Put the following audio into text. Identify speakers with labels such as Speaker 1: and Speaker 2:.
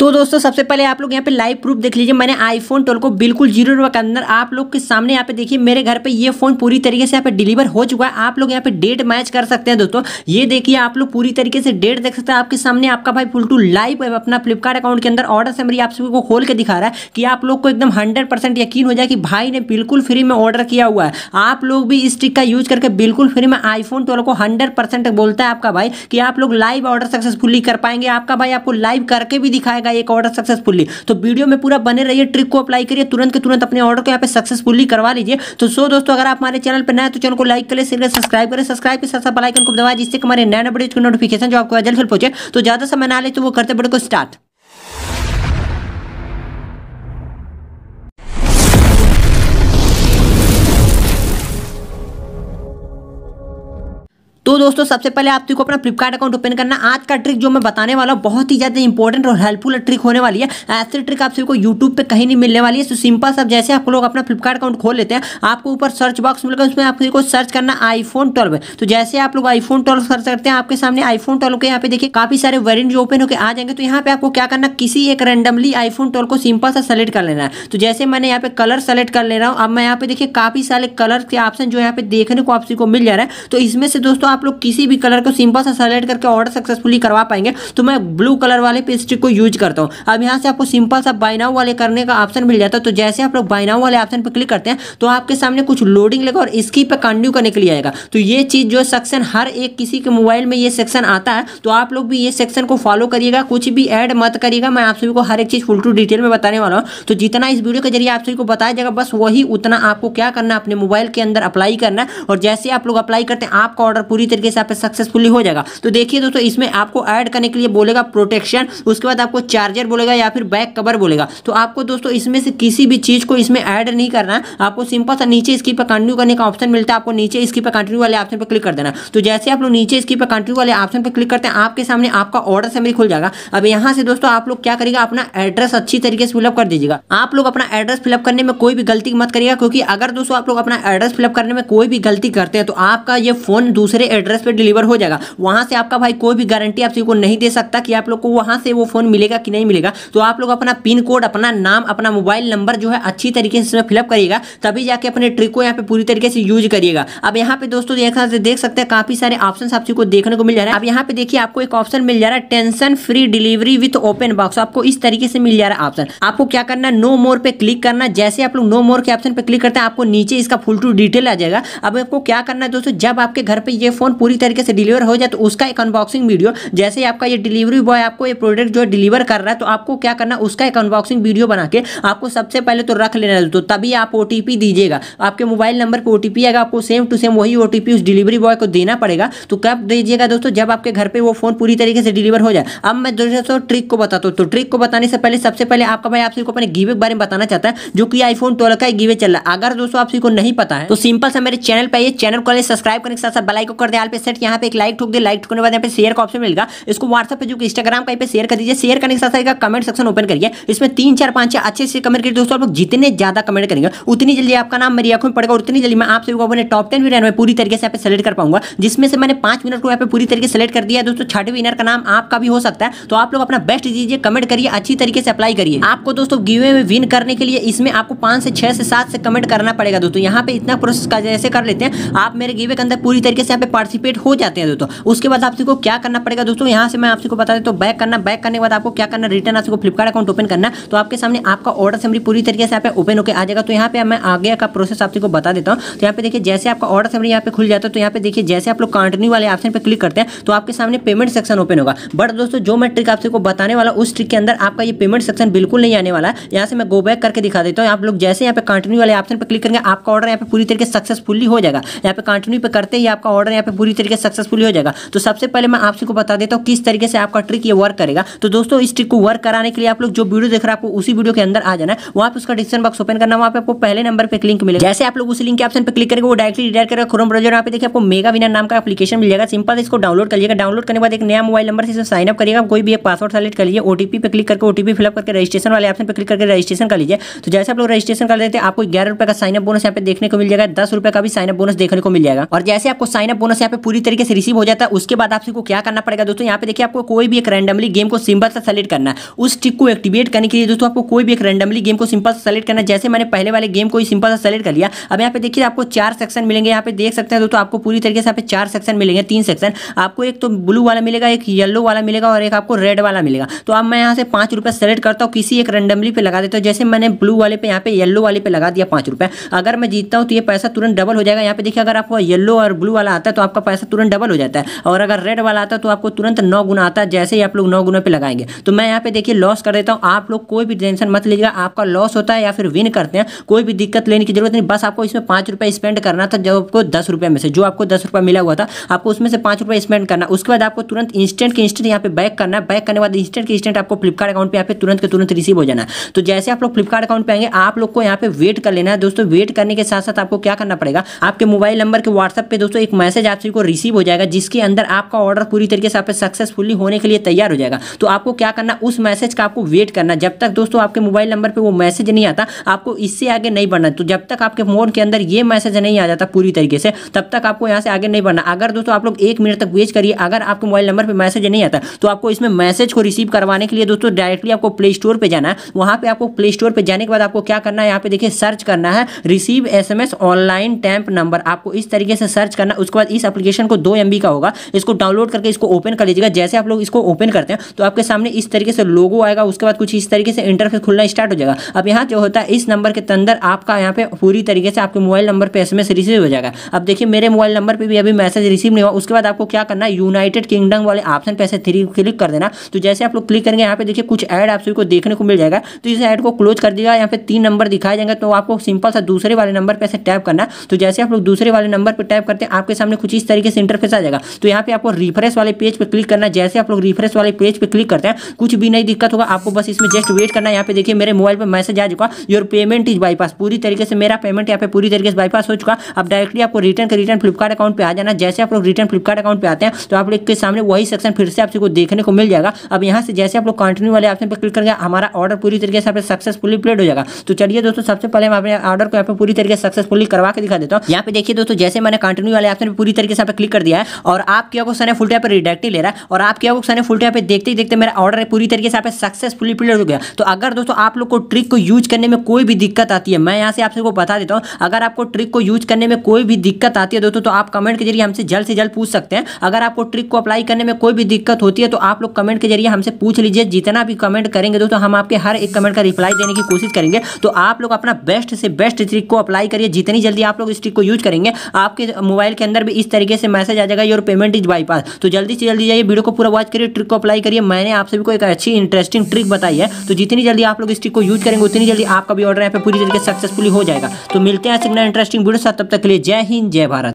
Speaker 1: तो दोस्तों सबसे पहले आप लोग यहाँ पे लाइव प्रूफ देख लीजिए मैंने आईफोन ट्वेल्व को बिल्कुल जीरो रुपए के अंदर आप लोग के सामने यहाँ पे देखिए मेरे घर पे ये फोन पूरी तरीके से यहाँ पे डिलीवर हो चुका है आप लोग यहाँ पे डेट मैच कर सकते हैं दोस्तों ये देखिए आप लोग पूरी तरीके से डेट देख सकते हैं आपके सामने आपका भाई फुल टू लाइव अपना फ्लिपकार्ट अकाउंट के अंदर ऑर्डर से मेरी आप सबको खोल के दिखा रहा है कि आप लोग को एकदम हंड्रेड यकीन हो जाए कि भाई ने बिल्कुल फ्री में ऑर्डर किया हुआ है आप लोग भी इस ट्रिक का यूज करके बिल्कुल फ्री में आईफोन ट्वेल्व को हंड्रेड बोलता है आपका भाई कि आप लोग लाइव ऑर्डर सक्सेसफुली कर पाएंगे आपका भाई आपको लाइव करके भी दिखाएगा जाएगा एक ऑर्डर सक्सेसफुली तो वीडियो में पूरा बने रहिए ट्रिक को अप्लाई करिए तुरंत के तुरंत अपने ऑर्डर को यहाँ पे सक्सेसफुली करवा लीजिए तो सो दोस्तों अगर आप हमारे चैनल पर नए तो चैनल को लाइक करें शेयर सब्सक्राइब करें सब्सक्राइब के साथ साथ बेलाइकन को दबाए जिससे हमारे नए नए वीडियो नोटिफिकेशन जो आपको जल्द फिर पहुंचे तो ज़्यादा समय ना ले तो वो करते बड़े को स्टार्ट दोस्तों सबसे पहले आप को अपना फ्लिपकार्ट अकाउंट ओपन करना आज का ट्रिक जो मैं बताने वाला हूँ बहुत ही ज़्यादा इंपॉर्टेंट और हेल्पफुल ट्रिक होने वाली है ऐसी ट्रिक आप सबको यूट्यूब पर कहीं नहीं मिलने वाली है तो सिंपल सब जैसे आप लोग अपना फ्लिपकार्ट अकाउंट खोल लेते हैं आपको ऊपर सर्च बॉक्स मिलेगा उसमें आप आपको सर्च करना आईफोन ट्वेल्व तो जैसे आप लोग आईफोन ट्वेल्व सर्च करते हैं आपके सामने आईफोन ट्वेल्व के यहाँ पे देखिए काफी सारे वेरियंट जो ओपन होकर आ जाएंगे तो यहाँ पे आपको क्या करना किसी एक रेंडमली आईफोन ट्वेल्व को सिंपल सा सेलेक्ट कर लेना है तो जैसे मैंने यहाँ पे कलर सेलेक्ट कर ले रहा हूँ अब मैं यहाँ पे देखिए काफी सारे कलर के ऑप्शन जो यहाँ पे देखने को आप को मिल जा रहा है तो इसमें से दोस्तों आप लोग किसी भी कलर को सिंपल सा सेलेक्ट करके ऑर्डर सक्सेसफुली करवा पाएंगे तो मैं ब्लू कलर वाले पेस्ट्रिक को यूज करता हूँ अब यहाँ से आपको सिंपल सा बाइनाव वाले करने का ऑप्शन मिल जाता है तो जैसे आप लोग बाइनाव वाले ऑप्शन पर क्लिक करते हैं तो आपके सामने कुछ लोडिंग लेगा और इसकी पर कंटिन्यू करने के लिए आएगा तो ये चीज़ जो सेक्शन हर एक किसी के मोबाइल में ये सेक्शन आता है तो आप लोग भी ये सेक्शन को फॉलो करिएगा कुछ भी ऐड मत करिएगा मैं आप सभी को हर एक चीज़ फुल टू डिटेल में बताने वाला हूँ तो जितना इस वीडियो के जरिए आप सभी को बताया जाएगा बस वही उतना आपको क्या करना अपने मोबाइल के अंदर अप्लाई करना और जैसे आप लोग अप्लाई करते हैं आपका ऑर्डर पूरी तरीके से आपका सक्सेसफुली हो जाएगा तो देखिए दोस्तों इसमें आपको ऐड करने के लिए बोलेगा प्रोटेक्शन उसके बाद आपको चार्जर बोलेगा या फिर बैक कवर बोलेगा तो आपको दोस्तों इसमें से किसी भी चीज़ को इसमें ऐड नहीं करना आपको सिंपल सा नीचे इसकी पर कंटिन्यू करने का ऑप्शन मिलता है आपको नीचे इसकी पर कंटिन्यू वाले ऑप्शन पर क्लिक कर देना तो जैसे आप लोग नीचे इसकी पर कंटिन्यू वाले ऑप्शन पर क्लिक करते हैं आपके सामने आपका ऑर्डर समरी खुल जाएगा अब यहाँ से दोस्तों आप लोग क्या करेगा अपना एड्रेस अच्छी तरीके से फिलअप कर दीजिएगा आप लोग अपना एड्रेस फिलअप करने में कोई भी गलती मत करिएगा क्योंकि अगर दोस्तों आप लोग अपना एड्रेस फिलअप करने में कोई भी गलती करते हैं तो आपका ये फोन दूसरे एड्रेस पर डिलीवर हो जाएगा वहां से आपका भाई कोई भी गारंटी आप को नहीं दे सकता कि आप लोग को वहां से वो फ़ोन मिलेगा कि नहीं मिलेगा तो आप लोग अपना पिन कोड अपना नाम अपना मोबाइल नंबर जो है अच्छी तरीके से फिलअप करिएगा तभी जाके अपने ट्रिक को यहाँ पे पूरी तरीके से यूज करिएगा अब यहाँ पे दोस्तों देख सकते हैं काफ़ी सारे ऑप्शन आप को देखने को मिल जा रहा है अब यहाँ पे देखिए आपको एक ऑप्शन मिल जा रहा है tension free delivery with open box आपको इस तरीके से मिल जा रहा है ऑप्शन आपको क्या करना नो मोर पे क्लिक करना जैसे आप लोग नो मोर के ऑप्शन पे क्लिक करते हैं आपको नीचे इसका फुल टू डिटेल आ जाएगा अब आपको क्या करना है दोस्तों जब आपके घर पे ये फोन फ़ोन पूरी तरीके से डिलीवर हो जाए तो उसका एक अनबॉक्सिंग वीडियो जैसे आपका ये डिलीवरी बॉय आपको ये प्रोडक्ट जो डिलीवर कर रहा है तो आपको क्या करना उसका एक अनबॉक्सिंग वीडियो बना के आपको सबसे पहले तो रख लेना तो तभी आप ओ दीजिएगा आपके मोबाइल नंबर पर ओ आएगा आपको सेम टू सेम वही ओ उस डिलीवरी बॉय को देना पड़ेगा तो कब दीजिएगा दोस्तों जब आपके घर पर वो फ़ोन पूरी तरीके से डिलीवर हो जाए अब मैं दोस्तों ट्रिक को बताता हूँ तो ट्रिक को बताने से पहले सबसे पहले आपका भाई आपसे अपने गीवे के बारे में बताना चाहता है जो कि आईफोन ट्वेल्व का गीवे चल रहा है अगर दोस्तों आपसे को नहीं पता है तो सिंपल से मेरे चैनल पर ये चैनल को सब्सक्राइब करने के साथ साथ बेलाइको कर दिया ख्याल पे सेट यहाँ पे एक लाइक ठोक दे लाइक ठोकने के बाद यहाँ पे शेयर का ऑप्शन मिलेगा इसको व्हाट्सएप पे जो इंस्टाग्राम का पे शेयर कर दीजिए शेयर करने के साथ साथ कमेंट सेक्शन ओपन करिए इसमें तीन चार पांच छह अच्छे से कमेंट करिए दोस्तों आप लोग जितने ज्यादा कमेंट करेंगे उतनी जल्दी आपका नाम मेरी आंखों में पड़ेगा उतनी जल्दी मैं आप सभी को अपने टॉप टेन विनर में पूरी तरीके से यहाँ पे सेलेक्ट कर पाऊंगा जिसमें से मैंने पांच विनर को यहाँ पे पूरी तरीके सेलेक्ट कर दिया दोस्तों छठे विनर का नाम आपका भी हो सकता है तो आप लोग अपना बेस्ट दीजिए कमेंट करिए अच्छी तरीके से अप्लाई करिए आपको दोस्तों गिवे में विन करने के लिए इसमें आपको पांच से छह से सात से कमेंट करना पड़ेगा दोस्तों यहाँ पे इतना प्रोसेस जैसे कर लेते हैं आप मेरे गिवे के अंदर पूरी तरीके से यहाँ पे पार्टिसिपेट हो जाते हैं दोस्तों उसके बाद आपको को क्या करना पड़ेगा दोस्तों यहाँ से मैं आपको बता देता हूँ बैक तो करना बैक करने के बाद आपको क्या करना रिटर्न आपको फ्लिपकार्ट अकाउंट ओपन करना तो आपके सामने आपका ऑर्डर समरी पूरी तरीके से यहाँ ओपन होकर आ जाएगा तो यहाँ पे मैं आगे का प्रोसेस आपको बता देता हूँ तो यहाँ पे देखिए जैसे आपका ऑर्डर समरी यहाँ पे खुल जाता है तो यहाँ पे देखिए जैसे आप लोग कंटिन्यू वाले ऑप्शन पर क्लिक करते हैं तो आपके सामने पेमेंट सेक्शन ओपन होगा बट दोस्तों जो मैं ट्रिक आपको बताने वाला उस ट्रिक के अंदर आपका ये पेमेंट सेक्शन बिल्कुल नहीं आने वाला है यहाँ से मैं गो बैक करके दिखा देता हूँ आप लोग जैसे यहाँ पे कंटिन्यू वाले ऑप्शन पर क्लिक करेंगे आपका ऑर्डर यहाँ पे पूरी तरीके सक्सेसफुली हो जाएगा यहाँ पे कंटिन्यू पे करते ही आपका ऑर्डर यहाँ पे पूरी तरीके से सक्सेसफुल हो जाएगा तो सबसे पहले मैं आपसे को बता देता हूँ किस तरीके से आपका ट्रिक ये वर्क करेगा तो दोस्तों इस ट्रिक को वर्क कराने के लिए आप लोग जो वीडियो देख रहे हैं आपको उसी वीडियो के अंदर आ जाना है वहाँ पर उसका डिस्क्रिप्शन बॉक्स ओपन करना वहाँ पर आपको पहले नंबर पर लिंक मिलेगा जैसे आप लोग उस लिंक के ऑप्शन पर क्लिक करेंगे वो डायरेक्टली रिडायर करेगा क्रोम ब्राउजर यहाँ पे देखिए आपको मेगा विनर नाम का एप्लीकेशन मिल जाएगा सिंपल इसको डाउनलोड करिएगा डाउनलोड करने के बाद एक नया मोबाइल नंबर से साइन अप करिएगा कोई भी एक पासवर्ड सेलेक्ट कर लीजिए ओटीपी पे क्लिक करके ओटीपी फिलअप करके रजिस्ट्रेशन वाले ऑप्शन पर क्लिक करके रजिस्ट्रेशन कर लीजिए तो जैसे आप लोग रजिस्ट्रेशन कर देते आपको ग्यारह रुपये का साइनअप बोनस यहाँ पे देखने को मिल जाएगा दस रुपये का भी साइनअप बोनस देखने को मिल जाएगा और जैसे आपको साइनअप बोनस यहाँ पे पूरी तरीके से रिसीव हो जाता है उसके बाद आपसे को क्या करना पड़ेगा दोस्तों यहाँ पे देखिए आपको कोई भी एक रैंडमली गेम को सिंपल से सेलेक्ट करना है उस टिक को एक्टिवेट करने के लिए दोस्तों आपको कोई भी एक रैंडमली गेम को सिंपल से सेलेक्ट करना है जैसे मैंने पहले वाले गेम को ही सिंपल से सेलेक्ट कर लिया अब यहाँ पे देखिए आपको चार सेक्शन मिलेंगे यहाँ पे देख सकते हैं दोस्तों आपको पूरी तरीके से यहाँ पे चार सेक्शन मिलेंगे तीन सेक्शन आपको एक तो ब्लू वाला मिलेगा एक येलो वाला मिलेगा और एक आपको रेड वाला मिलेगा तो अब मैं यहाँ से पाँच रुपये सेलेक्ट करता हूँ किसी एक रैंडमली पे लगा देता हूँ जैसे मैंने ब्लू वाले पे यहाँ पे येलो वाले पे लगा दिया पाँच रुपये अगर मैं जीतता हूँ तो ये पैसा तुरंत डबल हो जाएगा यहाँ पे देखिए अगर आपको येलो और ब्लू वाला आता है तो आपका आपका पैसा तुरंत डबल हो जाता है और अगर रेड वाला आता है तो आपको तुरंत नौ गुना आता है जैसे ही आप लोग नौ गुना पे लगाएंगे तो मैं यहाँ पे देखिए लॉस कर देता हूँ आप लोग कोई भी टेंशन मत लीजिएगा आपका लॉस होता है या फिर विन करते हैं कोई भी दिक्कत लेने की जरूरत नहीं बस आपको इसमें पाँच स्पेंड करना था जब आपको दस में से जो आपको दस मिला हुआ था आपको उसमें से पाँच स्पेंड करना उसके बाद आपको तुरंत इंस्टेंट के इंस्टेंट यहाँ पे बैक करना है बैक करने बाद इंस्टेंट के इंस्टेंट आपको फ्लिपकार्ट अकाउंट पर यहाँ पे तुरंत के तुरंत रिसीव हो जाना तो जैसे आप लोग फ्लिपकार्ट अकाउंट पर आएंगे आप लोग को यहाँ पे वेट कर लेना है दोस्तों वेट करने के साथ साथ आपको क्या करना पड़ेगा आपके मोबाइल नंबर के व्हाट्सएप पर दोस्तों एक मैसेज आता आपसे को रिसीव हो जाएगा जिसके अंदर आपका ऑर्डर पूरी तरीके से आप सक्सेसफुली होने के लिए तैयार हो जाएगा तो आपको क्या करना उस मैसेज का आपको वेट करना जब तक दोस्तों आपके मोबाइल नंबर पर वो मैसेज नहीं आता आपको इससे आगे नहीं बढ़ना तो जब तक आपके फोन के अंदर ये मैसेज नहीं आ जाता पूरी तरीके से तब तक आपको यहाँ से आगे नहीं बढ़ना अगर दोस्तों आप लोग एक मिनट तक वेट करिए अगर आपके मोबाइल नंबर पर मैसेज नहीं आता तो आपको इसमें मैसेज को रिसीव करवाने के लिए दोस्तों डायरेक्टली आपको प्ले स्टोर पर जाना है वहाँ पर आपको प्ले स्टोर पर जाने के बाद आपको क्या करना है यहाँ पे देखिए सर्च करना है receive S online temp number आपको इस तरीके से सर्च करना उसके बाद इस एप्लीकेशन को दो एम का होगा इसको डाउनलोड करके इसको ओपन कर लीजिएगा जैसे आप लोग इसको ओपन करते हैं तो आपके सामने इस तरीके से लोगो आएगा उसके बाद कुछ इस तरीके से इंटरफेस खुलना स्टार्ट हो जाएगा अब यहाँ जो होता है इस नंबर के अंदर आपका यहाँ पे पूरी तरीके से आपके मोबाइल नंबर पर एस रिसीव हो जाएगा अब देखिए मेरे मोबाइल नंबर पर भी अभी मैसेज रिसीव नहीं हुआ उसके बाद आपको क्या करना है यूनाइटेड किंगडम वाले ऑप्शन पे ऐसे थ्री क्लिक कर देना तो जैसे आप लोग क्लिक करेंगे यहाँ पे देखिए कुछ ऐड आप सभी को देखने को मिल जाएगा तो इस ऐड को क्लोज कर दिया यहाँ पे तीन नंबर दिखाए जाएंगे तो आपको सिंपल सा दूसरे वाले नंबर पर ऐसे टैप करना तो जैसे आप लोग दूसरे वाले नंबर पर टैप करते हैं आपके सामने कुछ इस तरीके से इंटरफेस आ जाएगा तो यहाँ पे आपको रिफ्रेश वाले पेज पे क्लिक करना जैसे आप लोग रिफ्रेश वाले पेज पे क्लिक करते हैं कुछ भी नहीं दिक्कत होगा आपको बस इसमें जस्ट वेट करना यहाँ पे देखिए मेरे मोबाइल पर मैसेज आ चुका योर पेमेंट इज बाईपास पूरी तरीके से मेरा पेमेंट यहाँ पे पूरी तरीके से बाईपास हो चुका अब डायरेक्टली आपको रिटर्न का रिटर्न फ्लिपकार्ट अकाउंट पर आ जाना जैसे आप लोग रिटर्न फ्लिपकार्ट अकाउंट पर आते हैं तो आप लोग के सामने वही सेक्शन फिर से आपको देखने को मिल जाएगा अब यहाँ से जैसे आप लोग कंटिन्यू वाले ऑप्शन पर क्लिक करेंगे हमारा ऑर्डर पूरी तरीके से सक्सेसफुली प्लेड हो जाएगा तो चलिए दोस्तों सबसे पहले मैं अपने ऑर्डर को यहाँ पे पूरी तरीके से सक्सेसफुली करवा के दिखा देता हूँ यहाँ पे देखिए दोस्तों जैसे मैंने कंटिन्यू वाले ऑप्शन पर पूरी तरीके तरीके से क्लिक कर दिया है और आप क्या ऑप्शन है फुल टाइप पर रिडेक्टिव ले रहा है और आप क्या ऑप्शन है फुल टाइप पर देखते ही देखते मेरा ऑर्डर पूरी तरीके से सक्सेसफुल हो गया तो अगर दोस्तों आप लोग को ट्रिक को यूज करने में कोई भी दिक्कत आती है मैं यहाँ से आप सबको बता देता हूँ अगर आपको ट्रिक को यूज करने में कोई भी दिक्कत आती है दोस्तों तो आप कमेंट के जरिए हमसे जल्द से जल्द पूछ सकते हैं अगर आपको ट्रिक को अप्लाई करने में कोई भी दिक्कत होती है तो आप लोग कमेंट के जरिए हमसे पूछ लीजिए जितना भी कमेंट करेंगे दोस्तों हम आपके हर एक कमेंट का रिप्लाई देने की कोशिश करेंगे तो आप लोग अपना बेस्ट से बेस्ट ट्रिक को अप्लाई करिए जितनी जल्दी आप लोग इस ट्रिक को यूज करेंगे आपके मोबाइल के अंदर भी इस तरीके से मैसेज आ जाएगा योर पेमेंट इज बाईपास तो जल्दी से जल्दी जाइए वीडियो को पूरा वॉच करिए ट्रिक को अप्लाई करिए मैंने आप सभी को एक अच्छी इंटरेस्टिंग ट्रिक बताई है तो जितनी जल्दी आप लोग इस ट्रिक को यूज करेंगे उतनी जल्दी आपका भी ऑर्डर यहाँ पे पूरी तरीके सक्सेसफुली हो जाएगा तो मिलते हैं इंटरेस्टिंग वीडियो साथ तब तक के लिए जय हिंद जय भारत